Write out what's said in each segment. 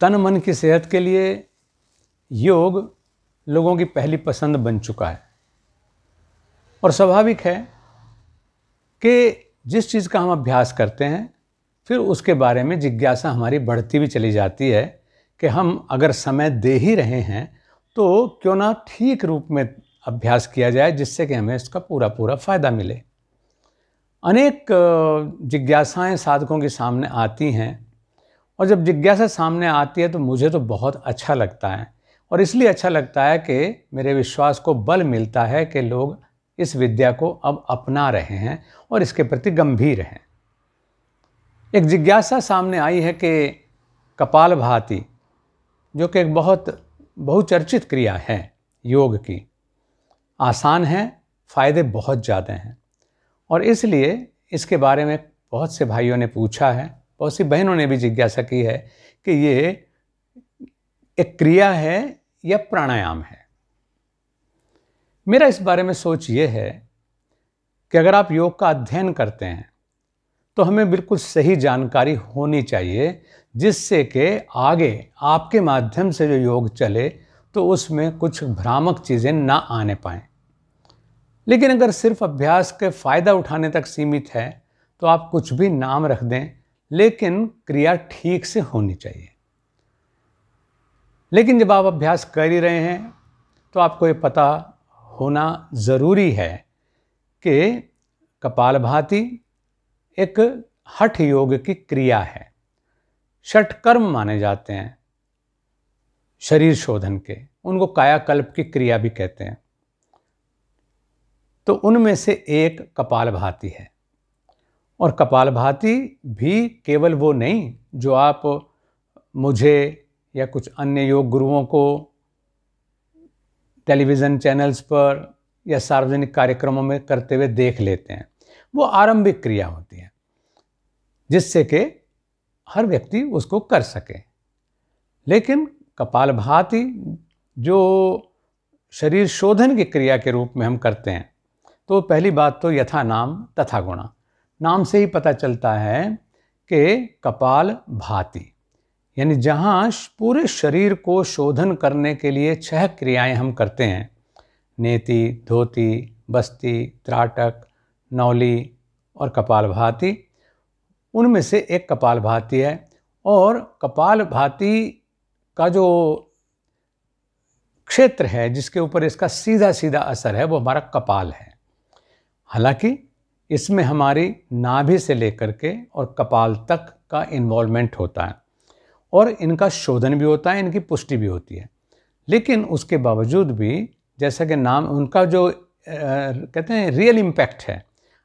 तन मन की सेहत के लिए योग लोगों की पहली पसंद बन चुका है और स्वाभाविक है कि जिस चीज़ का हम अभ्यास करते हैं फिर उसके बारे में जिज्ञासा हमारी बढ़ती भी चली जाती है कि हम अगर समय दे ही रहे हैं तो क्यों ना ठीक रूप में अभ्यास किया जाए जिससे कि हमें इसका पूरा पूरा फ़ायदा मिले अनेक जिज्ञासाएं साधकों के सामने आती हैं और जब जिज्ञासा सामने आती है तो मुझे तो बहुत अच्छा लगता है और इसलिए अच्छा लगता है कि मेरे विश्वास को बल मिलता है कि लोग इस विद्या को अब अपना रहे हैं और इसके प्रति गंभीर हैं एक जिज्ञासा सामने आई है कि कपाल भाती जो कि एक बहुत बहुचर्चित क्रिया है योग की आसान है फ़ायदे बहुत ज़्यादा हैं और इसलिए इसके बारे में बहुत से भाइयों ने पूछा है बहुत सी बहनों ने भी जिज्ञासा की है कि ये एक क्रिया है या प्राणायाम है मेरा इस बारे में सोच ये है कि अगर आप योग का अध्ययन करते हैं तो हमें बिल्कुल सही जानकारी होनी चाहिए जिससे कि आगे आपके माध्यम से जो योग चले तो उसमें कुछ भ्रामक चीज़ें ना आने पाएँ लेकिन अगर सिर्फ अभ्यास के फ़ायदा उठाने तक सीमित है तो आप कुछ भी नाम रख दें लेकिन क्रिया ठीक से होनी चाहिए लेकिन जब आप अभ्यास कर ही रहे हैं तो आपको ये पता होना ज़रूरी है कि कपाल भाती एक हठ योग की क्रिया है षठ कर्म माने जाते हैं शरीर शोधन के उनको कायाकल्प की क्रिया भी कहते हैं तो उनमें से एक कपाल भाती है और कपालभाति भी केवल वो नहीं जो आप मुझे या कुछ अन्य योग गुरुओं को टेलीविज़न चैनल्स पर या सार्वजनिक कार्यक्रमों में करते हुए देख लेते हैं वो आरंभिक क्रिया होती है जिससे कि हर व्यक्ति उसको कर सके लेकिन कपालभाति जो शरीर शोधन की क्रिया के रूप में हम करते हैं तो पहली बात तो यथा नाम तथा गुणा नाम से ही पता चलता है कि कपाल भाती यानी जहाँ पूरे शरीर को शोधन करने के लिए छह क्रियाएं हम करते हैं नेति धोती बस्ती त्राटक नौली और कपाल भाती उनमें से एक कपाल भाती है और कपाल भाती का जो क्षेत्र है जिसके ऊपर इसका सीधा सीधा असर है वो हमारा कपाल है हालांकि इसमें हमारी नाभि से लेकर के और कपाल तक का इन्वॉल्वमेंट होता है और इनका शोधन भी होता है इनकी पुष्टि भी होती है लेकिन उसके बावजूद भी जैसा कि नाम उनका जो आ, कहते हैं रियल इम्पैक्ट है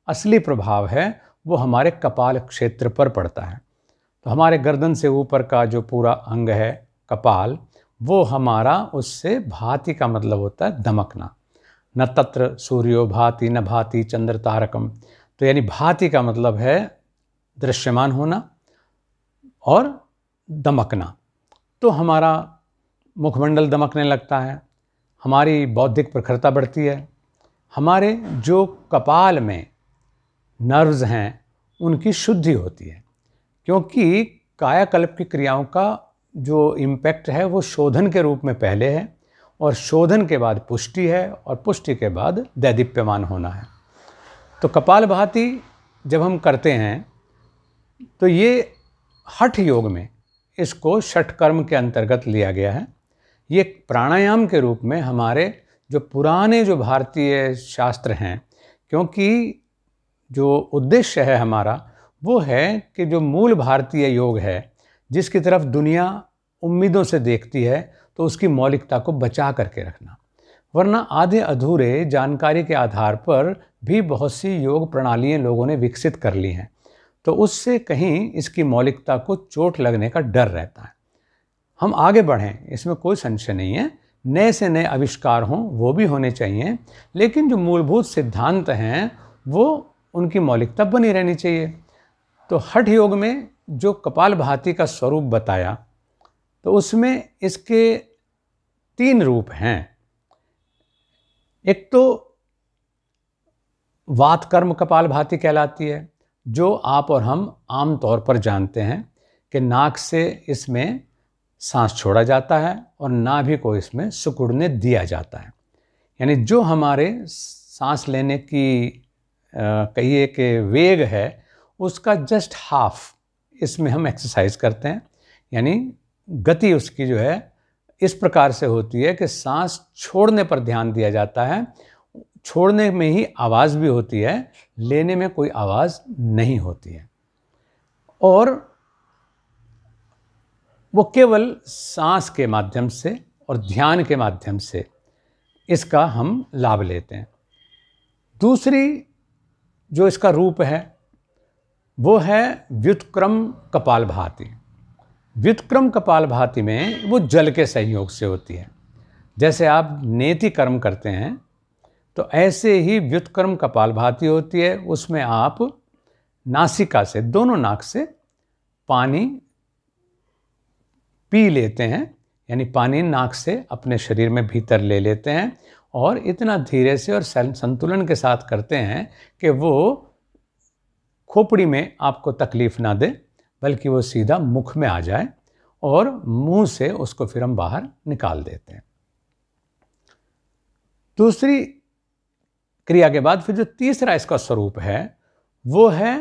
असली प्रभाव है वो हमारे कपाल क्षेत्र पर पड़ता है तो हमारे गर्दन से ऊपर का जो पूरा अंग है कपाल वो हमारा उससे भांति का मतलब होता है दमकना न तत्र सूर्यो भाति न भाति चंद्र तारकम तो यानी भाति का मतलब है दृश्यमान होना और दमकना तो हमारा मुखमंडल दमकने लगता है हमारी बौद्धिक प्रखरता बढ़ती है हमारे जो कपाल में नर्व्स हैं उनकी शुद्धि होती है क्योंकि कायाकल्प की क्रियाओं का जो इम्पैक्ट है वो शोधन के रूप में पहले है और शोधन के बाद पुष्टि है और पुष्टि के बाद दैदीप्यमान होना है तो कपाल भाती जब हम करते हैं तो ये हठ योग में इसको षठ कर्म के अंतर्गत लिया गया है ये प्राणायाम के रूप में हमारे जो पुराने जो भारतीय शास्त्र हैं क्योंकि जो उद्देश्य है हमारा वो है कि जो मूल भारतीय योग है जिसकी तरफ दुनिया उम्मीदों से देखती है तो उसकी मौलिकता को बचा करके रखना वरना आधे अधूरे जानकारी के आधार पर भी बहुत सी योग प्रणालियाँ लोगों ने विकसित कर ली हैं तो उससे कहीं इसकी मौलिकता को चोट लगने का डर रहता है हम आगे बढ़ें इसमें कोई संशय नहीं है नए से नए आविष्कार हों वो भी होने चाहिए लेकिन जो मूलभूत सिद्धांत हैं वो उनकी मौलिकता बनी रहनी चाहिए तो हठ योग में जो कपाल भाती का स्वरूप बताया तो उसमें इसके तीन रूप हैं एक तो वात कर्म कपाल भाती कहलाती है जो आप और हम आम तौर पर जानते हैं कि नाक से इसमें सांस छोड़ा जाता है और नाभि को इसमें सुकुड़ने दिया जाता है यानी जो हमारे सांस लेने की कहिए कि वेग है उसका जस्ट हाफ इसमें हम एक्सरसाइज करते हैं यानी गति उसकी जो है इस प्रकार से होती है कि सांस छोड़ने पर ध्यान दिया जाता है छोड़ने में ही आवाज़ भी होती है लेने में कोई आवाज़ नहीं होती है और वो केवल सांस के माध्यम से और ध्यान के माध्यम से इसका हम लाभ लेते हैं दूसरी जो इसका रूप है वो है व्युतक्रम कपाल भाती व्युतक्रम कपाल भाती में वो जल के संयोग से होती है जैसे आप नेति कर्म करते हैं तो ऐसे ही व्युत्क्रम कपाल भाती होती है उसमें आप नासिका से दोनों नाक से पानी पी लेते हैं यानी पानी नाक से अपने शरीर में भीतर ले लेते हैं और इतना धीरे से और संतुलन के साथ करते हैं कि वो खोपड़ी में आपको तकलीफ़ ना दे बल्कि वो सीधा मुख में आ जाए और मुंह से उसको फिर हम बाहर निकाल देते हैं दूसरी क्रिया के बाद फिर जो तीसरा इसका स्वरूप है वो है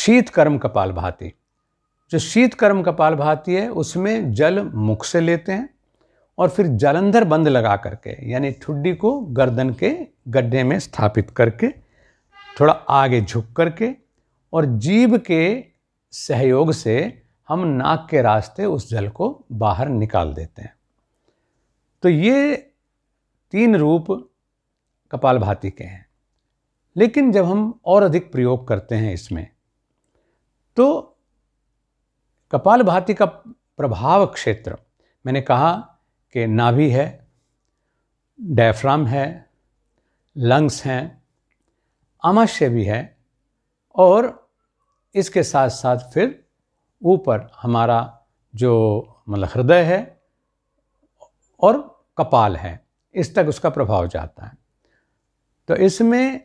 शीत कर्म कपाल भाती जो शीत कर्म कपाल भाती है उसमें जल मुख से लेते हैं और फिर जलंधर बंद लगा करके यानी ठुड्डी को गर्दन के गड्ढे में स्थापित करके थोड़ा आगे झुक करके और जीभ के सहयोग से हम नाक के रास्ते उस जल को बाहर निकाल देते हैं तो ये तीन रूप कपाल भाती के हैं लेकिन जब हम और अधिक प्रयोग करते हैं इसमें तो कपाल भाती का प्रभाव क्षेत्र मैंने कहा कि नाभि है डायफ्राम है लंग्स हैं आमाशय भी है और इसके साथ साथ फिर ऊपर हमारा जो मतलब हृदय है और कपाल है इस तक उसका प्रभाव जाता है तो इसमें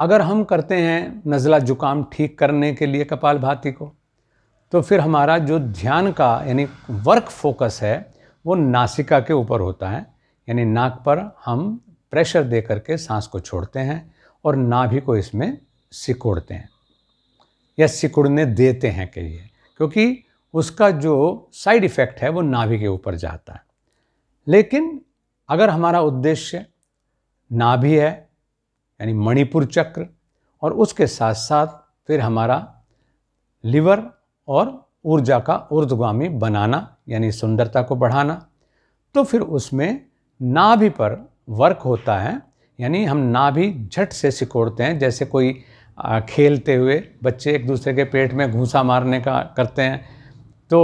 अगर हम करते हैं नज़ला जुकाम ठीक करने के लिए कपाल भाती को तो फिर हमारा जो ध्यान का यानी वर्क फोकस है वो नासिका के ऊपर होता है यानी नाक पर हम प्रेशर दे करके सांस को छोड़ते हैं और नाभि को इसमें सिकोड़ते हैं या सिकुड़ने देते हैं कहिए क्योंकि उसका जो साइड इफ़ेक्ट है वो नाभि के ऊपर जाता है लेकिन अगर हमारा उद्देश्य नाभि है यानी मणिपुर चक्र और उसके साथ साथ फिर हमारा लिवर और ऊर्जा का ऊर्ध्वगामी बनाना यानी सुंदरता को बढ़ाना तो फिर उसमें नाभि पर वर्क होता है यानी हम नाभि झट से सिकोड़ते हैं जैसे कोई खेलते हुए बच्चे एक दूसरे के पेट में घूसा मारने का करते हैं तो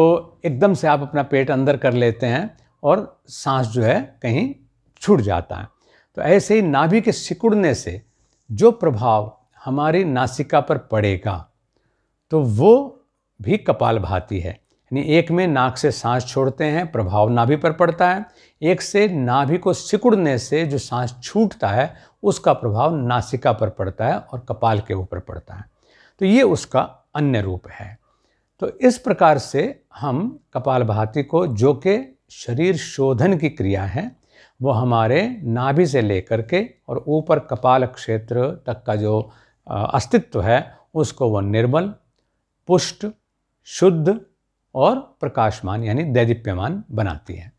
एकदम से आप अपना पेट अंदर कर लेते हैं और सांस जो है कहीं छूट जाता है तो ऐसे ही नाभि के सिकुड़ने से जो प्रभाव हमारी नासिका पर पड़ेगा तो वो भी कपाल भाती है यानी एक में नाक से सांस छोड़ते हैं प्रभाव नाभि पर पड़ता है एक से नाभि को सिकुड़ने से जो सांस छूटता है उसका प्रभाव नासिका पर पड़ता है और कपाल के ऊपर पड़ता है तो ये उसका अन्य रूप है तो इस प्रकार से हम कपाल भाती को जो कि शरीर शोधन की क्रिया है वो हमारे नाभि से लेकर के और ऊपर कपाल क्षेत्र तक का जो अस्तित्व है उसको वो निर्मल पुष्ट शुद्ध और प्रकाशमान यानी दैदीप्यमान बनाती है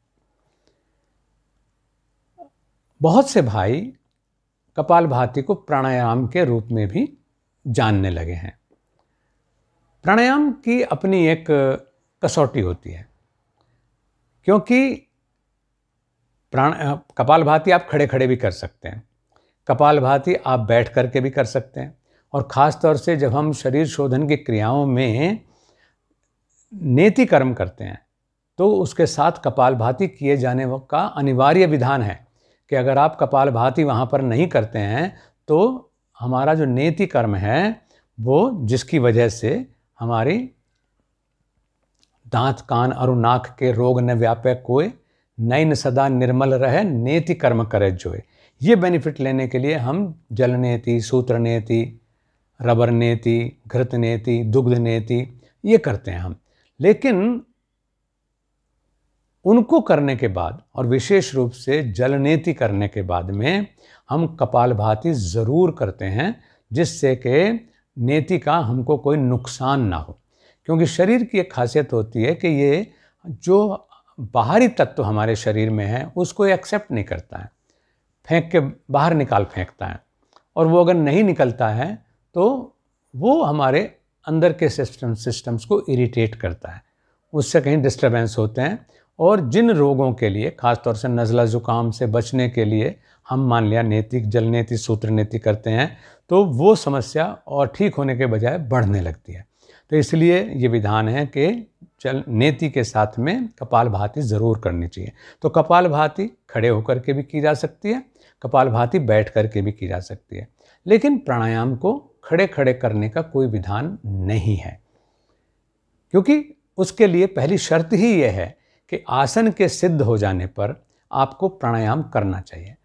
बहुत से भाई कपाल भाती को प्राणायाम के रूप में भी जानने लगे हैं प्राणायाम की अपनी एक कसौटी होती है क्योंकि प्राण कपाल भाती आप खड़े खड़े भी कर सकते हैं कपाल भाती आप बैठ कर के भी कर सकते हैं और ख़ास तौर से जब हम शरीर शोधन की क्रियाओं में नेति कर्म करते हैं तो उसके साथ कपाल भाती किए जाने का अनिवार्य विधान है कि अगर आप कपाल भाती वहाँ पर नहीं करते हैं तो हमारा जो नेति कर्म है वो जिसकी वजह से हमारी दांत कान और नाक के रोग न व्यापक कोई नयन सदा निर्मल रहे नेति कर्म करे जोए ये बेनिफिट लेने के लिए हम जल नेति सूत्र नेति रबर नेति घृत नेति दुग्ध नेति ये करते हैं हम लेकिन उनको करने के बाद और विशेष रूप से जल नीति करने के बाद में हम कपाल भाती ज़रूर करते हैं जिससे कि नेति का हमको कोई नुकसान ना हो क्योंकि शरीर की एक खासियत होती है कि ये जो बाहरी तत्व हमारे शरीर में है उसको एक्सेप्ट नहीं करता है फेंक के बाहर निकाल फेंकता है और वो अगर नहीं निकलता है तो वो हमारे अंदर के सिस्टम सिस्टम्स को इरिटेट करता है उससे कहीं डिस्टर्बेंस होते हैं और जिन रोगों के लिए खासतौर से नज़ला ज़ुकाम से बचने के लिए हम मान लिया नैतिक जल नेति सूत्र नेति करते हैं तो वो समस्या और ठीक होने के बजाय बढ़ने लगती है तो इसलिए ये विधान है कि चल नेति के साथ में कपाल भाती ज़रूर करनी चाहिए तो कपाल भाती खड़े होकर के भी की जा सकती है कपाल भाती बैठ कर के भी की जा सकती है लेकिन प्राणायाम को खड़े खड़े करने का कोई विधान नहीं है क्योंकि उसके लिए पहली शर्त ही यह है कि आसन के सिद्ध हो जाने पर आपको प्राणायाम करना चाहिए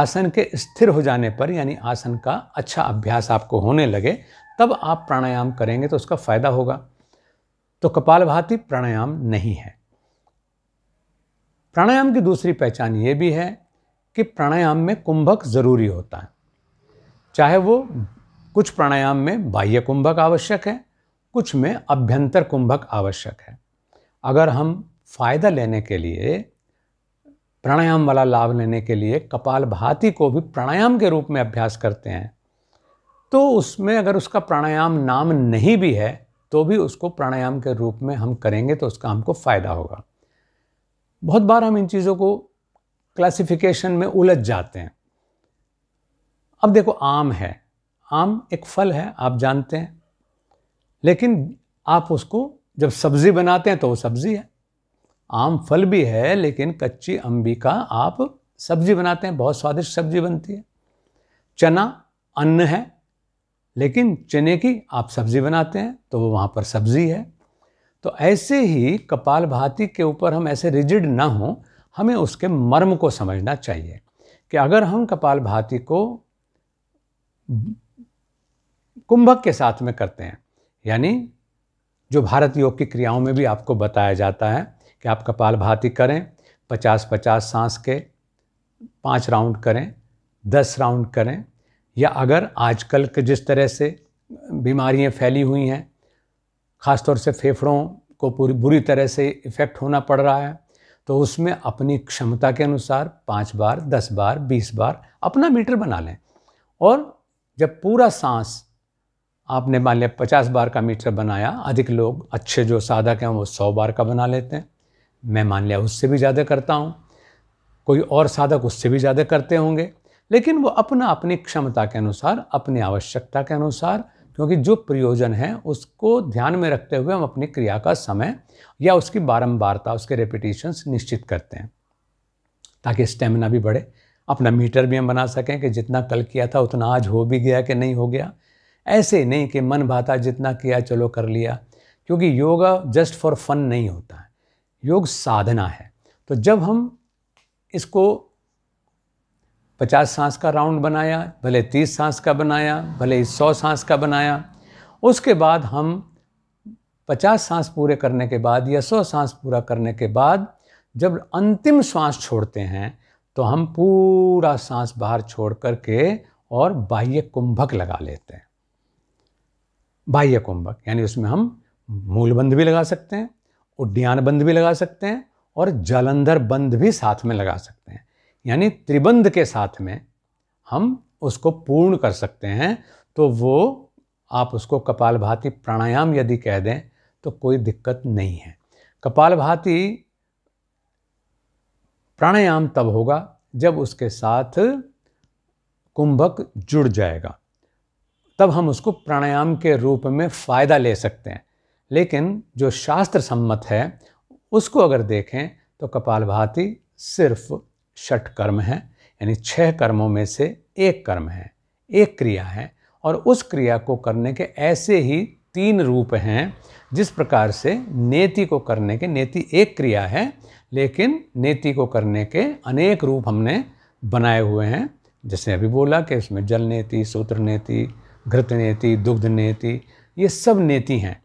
आसन के स्थिर हो जाने पर यानी आसन का अच्छा अभ्यास आपको होने लगे तब आप प्राणायाम करेंगे तो उसका फायदा होगा तो कपालभाति प्राणायाम नहीं है प्राणायाम की दूसरी पहचान ये भी है कि प्राणायाम में कुंभक ज़रूरी होता है चाहे वो कुछ प्राणायाम में बाह्य कुंभक आवश्यक है कुछ में अभ्यंतर कुंभक आवश्यक है अगर हम फ़ायदा लेने के लिए प्राणायाम वाला लाभ लेने के लिए कपाल भाती को भी प्राणायाम के रूप में अभ्यास करते हैं तो उसमें अगर उसका प्राणायाम नाम नहीं भी है तो भी उसको प्राणायाम के रूप में हम करेंगे तो उसका हमको फ़ायदा होगा बहुत बार हम इन चीज़ों को क्लासिफिकेशन में उलझ जाते हैं अब देखो आम है आम एक फल है आप जानते हैं लेकिन आप उसको जब सब्ज़ी बनाते हैं तो वो सब्ज़ी है आम फल भी है लेकिन कच्ची अम्बी का आप सब्जी बनाते हैं बहुत स्वादिष्ट सब्जी बनती है चना अन्न है लेकिन चने की आप सब्जी बनाते हैं तो वो वहाँ पर सब्जी है तो ऐसे ही कपाल भाती के ऊपर हम ऐसे रिजिड ना हो हमें उसके मर्म को समझना चाहिए कि अगर हम कपाल भाती को कुंभक के साथ में करते हैं यानी जो भारत योग की क्रियाओं में भी आपको बताया जाता है कि आप कपाल भाती करें पचास पचास सांस के पाँच राउंड करें दस राउंड करें या अगर आजकल के जिस तरह से बीमारियां फैली हुई हैं ख़ासतौर से फेफड़ों को पूरी बुरी तरह से इफ़ेक्ट होना पड़ रहा है तो उसमें अपनी क्षमता के अनुसार पाँच बार दस बार बीस बार अपना मीटर बना लें और जब पूरा सांस आपने मान लिया पचास बार का मीटर बनाया अधिक लोग अच्छे जो साधक हैं वो सौ बार का बना लेते हैं मैं मान लिया उससे भी ज़्यादा करता हूँ कोई और साधक उससे भी ज़्यादा करते होंगे लेकिन वो अपना अपनी क्षमता के अनुसार अपनी आवश्यकता के अनुसार क्योंकि जो प्रयोजन है उसको ध्यान में रखते हुए हम अपनी क्रिया का समय या उसकी बारंबारता उसके रेपिटेशंस निश्चित करते हैं ताकि स्टेमिना भी बढ़े अपना मीटर भी हम बना सकें कि जितना कल किया था उतना आज हो भी गया कि नहीं हो गया ऐसे नहीं कि मन भाता जितना किया चलो कर लिया क्योंकि योगा जस्ट फॉर फन नहीं होता है योग साधना है तो जब हम इसको पचास सांस का राउंड बनाया भले तीस सांस का बनाया भले सौ सांस का बनाया उसके बाद हम पचास सांस पूरे करने के बाद या सौ सांस पूरा करने के बाद जब अंतिम सांस छोड़ते हैं तो हम पूरा सांस बाहर छोड़ कर के और बाह्य कुंभक लगा लेते हैं बाह्य कुंभक यानी उसमें हम मूलबंध भी लगा सकते हैं उड्डयन बंद भी लगा सकते हैं और जालंधर बंद भी साथ में लगा सकते हैं यानी त्रिबंध के साथ में हम उसको पूर्ण कर सकते हैं तो वो आप उसको कपाल भाती प्राणायाम यदि कह दें तो कोई दिक्कत नहीं है कपाल भाती प्राणायाम तब होगा जब उसके साथ कुंभक जुड़ जाएगा तब हम उसको प्राणायाम के रूप में फ़ायदा ले सकते हैं लेकिन जो शास्त्र सम्मत है उसको अगर देखें तो कपाल भाती सिर्फ षट कर्म है यानी छह कर्मों में से एक कर्म है एक क्रिया है और उस क्रिया को करने के ऐसे ही तीन रूप हैं जिस प्रकार से नेति को करने के नेति एक क्रिया है लेकिन नेति को करने के अनेक रूप हमने बनाए हुए हैं जैसे अभी बोला कि उसमें जल नेति सूत्र नेति घृत नेति दुग्ध नेति ये सब नेति हैं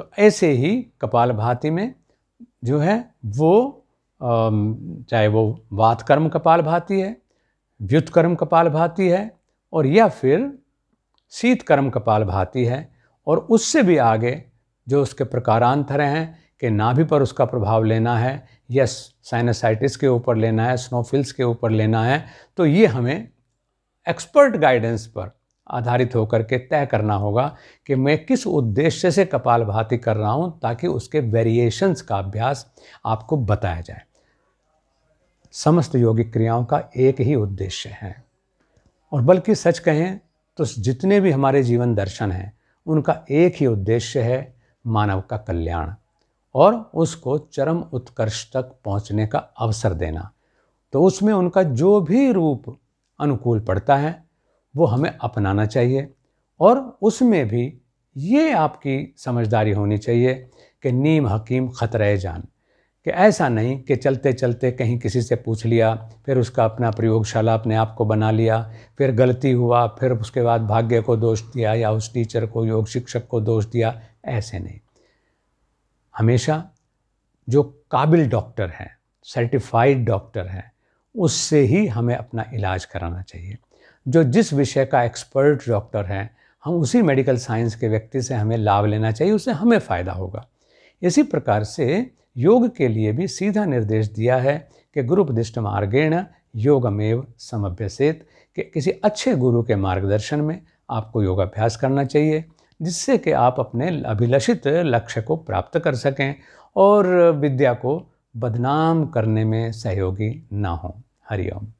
तो ऐसे ही कपाल भाती में जो है वो चाहे वो वात कर्म कपाल भाती है व्युत कर्म कपाल भाती है और या फिर शीत कर्म कपाल भाती है और उससे भी आगे जो उसके प्रकारांतर हैं कि नाभि पर उसका प्रभाव लेना है या साइनसाइटिस के ऊपर लेना है स्नोफिल्स के ऊपर लेना है तो ये हमें एक्सपर्ट गाइडेंस पर आधारित होकर के तय करना होगा कि मैं किस उद्देश्य से कपाल भाती कर रहा हूँ ताकि उसके वेरिएशंस का अभ्यास आपको बताया जाए समस्त योगिक क्रियाओं का एक ही उद्देश्य है और बल्कि सच कहें तो जितने भी हमारे जीवन दर्शन हैं उनका एक ही उद्देश्य है मानव का कल्याण और उसको चरम उत्कर्ष तक पहुंचने का अवसर देना तो उसमें उनका जो भी रूप अनुकूल पड़ता है वो हमें अपनाना चाहिए और उसमें भी ये आपकी समझदारी होनी चाहिए कि नीम हकीम ख़तरे जान कि ऐसा नहीं कि चलते चलते कहीं किसी से पूछ लिया फिर उसका अपना प्रयोगशाला अपने आप को बना लिया फिर गलती हुआ फिर उसके बाद भाग्य को दोष दिया या उस टीचर को योग शिक्षक को दोष दिया ऐसे नहीं हमेशा जो काबिल डॉक्टर हैं सर्टिफाइड डॉक्टर हैं उससे ही हमें अपना इलाज कराना चाहिए जो जिस विषय का एक्सपर्ट डॉक्टर हैं हम उसी मेडिकल साइंस के व्यक्ति से हमें लाभ लेना चाहिए उससे हमें फ़ायदा होगा इसी प्रकार से योग के लिए भी सीधा निर्देश दिया है कि गुरु उपदिष्ट मार्गेण योगमेव समभ्यसेत कि किसी अच्छे गुरु के मार्गदर्शन में आपको योगाभ्यास करना चाहिए जिससे कि आप अपने अभिलषित लक्ष्य को प्राप्त कर सकें और विद्या को बदनाम करने में सहयोगी ना हों हरिओम